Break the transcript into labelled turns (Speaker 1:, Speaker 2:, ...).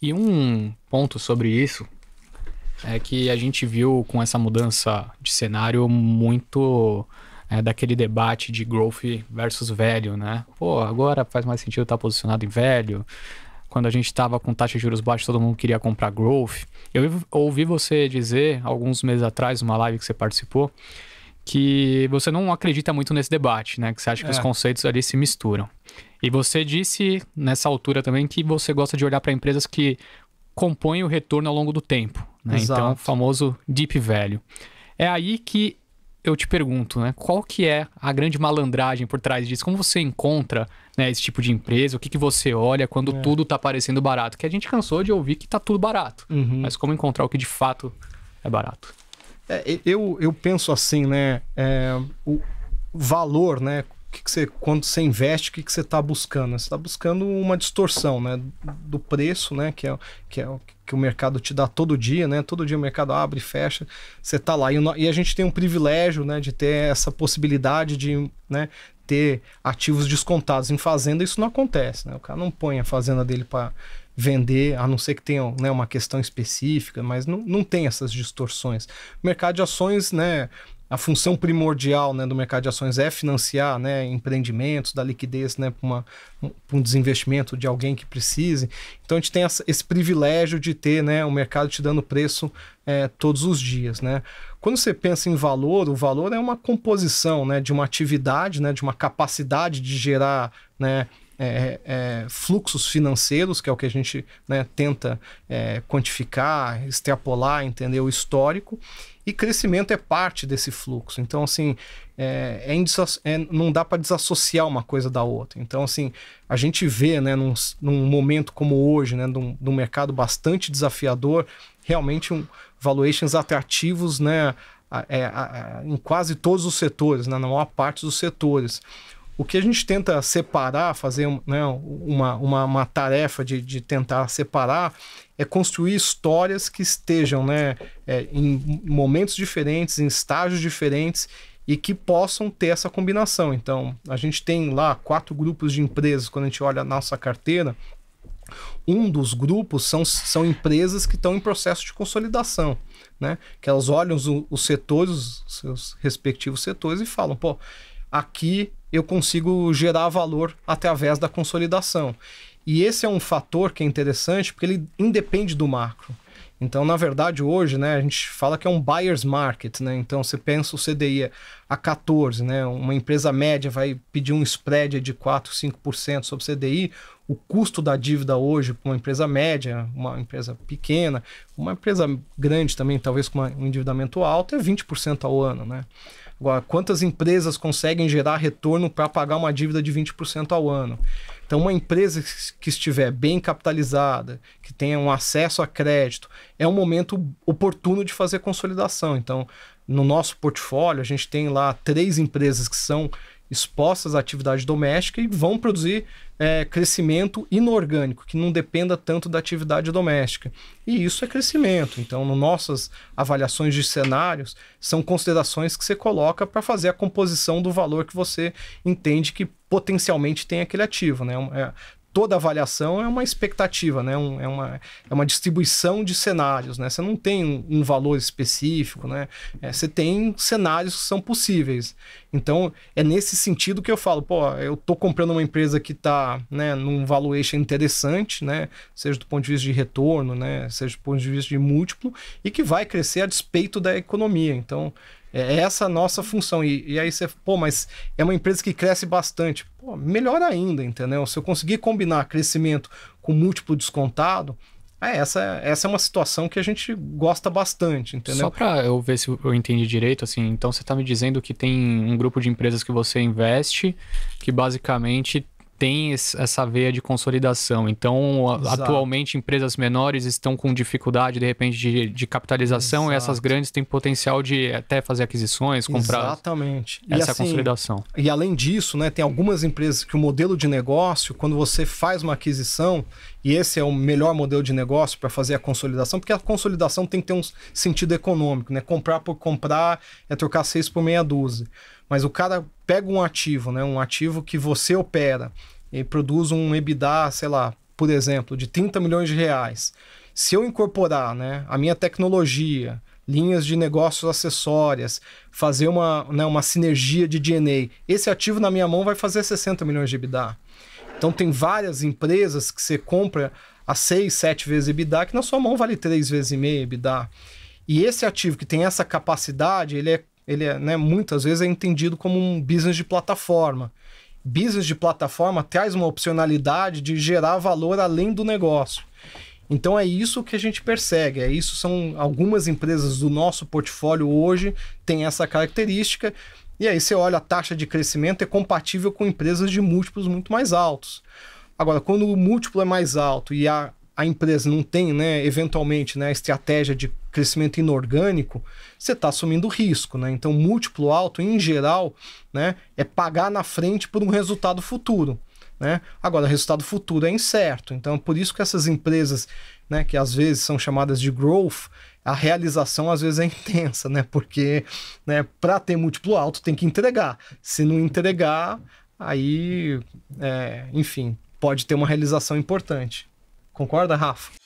Speaker 1: E um ponto sobre isso é que a gente viu com essa mudança de cenário muito é, daquele debate de growth versus velho, né? Pô, agora faz mais sentido estar posicionado em velho. Quando a gente estava com taxa de juros baixa, todo mundo queria comprar growth. Eu ouvi você dizer alguns meses atrás, numa live que você participou, que você não acredita muito nesse debate, né? Que você acha que é. os conceitos ali se misturam. E você disse nessa altura também que você gosta de olhar para empresas que compõem o retorno ao longo do tempo, né? Então, o famoso deep velho. É aí que eu te pergunto, né? Qual que é a grande malandragem por trás disso? Como você encontra né, esse tipo de empresa? O que, que você olha quando é. tudo está parecendo barato? Que a gente cansou de ouvir que está tudo barato. Uhum. Mas como encontrar o que de fato é barato?
Speaker 2: É, eu, eu penso assim, né? É, o valor, né? que, que você, quando você investe, o que, que você está buscando? Você está buscando uma distorção né? do preço, né? que, é, que é o que o mercado te dá todo dia, né? Todo dia o mercado abre e fecha, você está lá. E, e, a gente tem um privilégio né, de ter essa possibilidade de né, ter ativos descontados. Em fazenda isso não acontece, né? O cara não põe a fazenda dele para vender, a não ser que tenha né, uma questão específica, mas não, não tem essas distorções. O mercado de ações, né? a função primordial né, do mercado de ações é financiar né, empreendimentos, dar liquidez né, para um, um desinvestimento de alguém que precise. Então a gente tem essa, esse privilégio de ter né, o mercado te dando preço é, todos os dias. Né? Quando você pensa em valor, o valor é uma composição né, de uma atividade, né, de uma capacidade de gerar né, é, é, fluxos financeiros, que é o que a gente né, tenta é, quantificar, extrapolar, entender o histórico, e crescimento é parte desse fluxo. Então, assim, é, é, é não dá para desassociar uma coisa da outra. Então, assim, a gente vê né, num, num momento como hoje, né, num, num mercado bastante desafiador, realmente um, valuations atrativos né, a, é, a, a, em quase todos os setores, né, na maior parte dos setores. O que a gente tenta separar, fazer né, uma, uma, uma, tarefa de, de tentar separar, é construir histórias que estejam né, é, em momentos diferentes, em estágios diferentes e que possam ter essa combinação. Então, a gente tem lá quatro grupos de empresas, quando a gente olha a nossa carteira, um dos grupos são, são empresas que estão em processo de consolidação, né? Que elas olham os, os setores, os seus respectivos setores e falam, pô, aqui eu consigo gerar valor através da consolidação. E esse é um fator que é interessante porque ele independe do macro. Então, na verdade, hoje, né, a gente fala que é um buyer's market, né? Então, você pensa o CDI a 14, né? Uma empresa média vai pedir um spread de 4, 5% sobre o CDI. O custo da dívida hoje para uma empresa média, uma empresa pequena, uma empresa grande também, talvez com um endividamento alto, é 20% ao ano, né? Agora, quantas empresas conseguem gerar retorno para pagar uma dívida de 20% ao ano? Então, uma empresa que estiver bem capitalizada, que tenha um acesso a crédito, é um momento oportuno de fazer consolidação. Então, no nosso portfólio, a gente tem lá três empresas que são expostas à atividade doméstica e vão produzir é, crescimento inorgânico, que não dependa tanto da atividade doméstica. E isso é crescimento. Então, nas nossas avaliações de cenários, são considerações que você coloca para fazer a composição do valor que você entende que potencialmente tem aquele ativo, né? É, toda avaliação é uma expectativa, né? Um, é, uma, é uma distribuição de cenários, né? Você não tem um, um valor específico, né? É, você tem cenários que são possíveis. Então, é nesse sentido que eu falo, pô, eu tô comprando uma empresa que tá, né, num valuation interessante, né? Seja do ponto de vista de retorno, né? Seja do ponto de vista de múltiplo e que vai crescer a despeito da economia. Então, é, é essa a nossa função. E, e aí você, pô, mas é uma empresa que cresce bastante. Pô, melhor ainda, entendeu? Se eu conseguir combinar crescimento com múltiplo descontado, é, essa, essa é uma situação que a gente gosta bastante, entendeu? Só
Speaker 1: para eu ver se eu entendi direito, assim, então você está me dizendo que tem um grupo de empresas que você investe que basicamente tem essa veia de consolidação. Então, atualmente, empresas menores estão com dificuldade, de repente, de, de capitalização, Exato. e essas grandes têm potencial de até fazer aquisições, comprar. Exatamente.
Speaker 2: Essa e, assim, é a consolidação. E além disso, né, tem algumas empresas que o modelo de negócio, quando você faz uma aquisição, e esse é o melhor modelo de negócio para fazer a consolidação, porque a consolidação tem que ter um sentido econômico, né? Comprar por comprar é trocar seis por meia dúzia. Mas o cara pega um ativo, né? Um ativo que você opera e produz um EBITDA, sei lá, por exemplo, de 30 milhões de reais. Se eu incorporar né, a minha tecnologia, linhas de negócios acessórias, fazer uma, né, uma sinergia de DNA, esse ativo na minha mão vai fazer 60 milhões de EBITDA. Então tem várias empresas que você compra a 6, 7 vezes EBITDA, que na sua mão vale 3 vezes e meio EBITDA. E esse ativo que tem essa capacidade, ele é ele é, né, muitas vezes é entendido como um business de plataforma. Business de plataforma traz uma opcionalidade de gerar valor além do negócio. Então é isso que a gente persegue, é isso são algumas empresas do nosso portfólio hoje têm essa característica. E aí você olha a taxa de crescimento é compatível com empresas de múltiplos muito mais altos. Agora, quando o múltiplo é mais alto e a a empresa não tem, né, eventualmente, né, a estratégia de crescimento inorgânico, você está assumindo risco, né? Então, múltiplo alto, em geral, né, é pagar na frente por um resultado futuro. Né? Agora, o resultado futuro é incerto. Então, por isso que essas empresas, né, que às vezes são chamadas de growth, a realização às vezes é intensa, né? Porque, né, para ter múltiplo alto, tem que entregar. Se não entregar, aí, é, enfim, pode ter uma realização importante. Concorda, Rafa?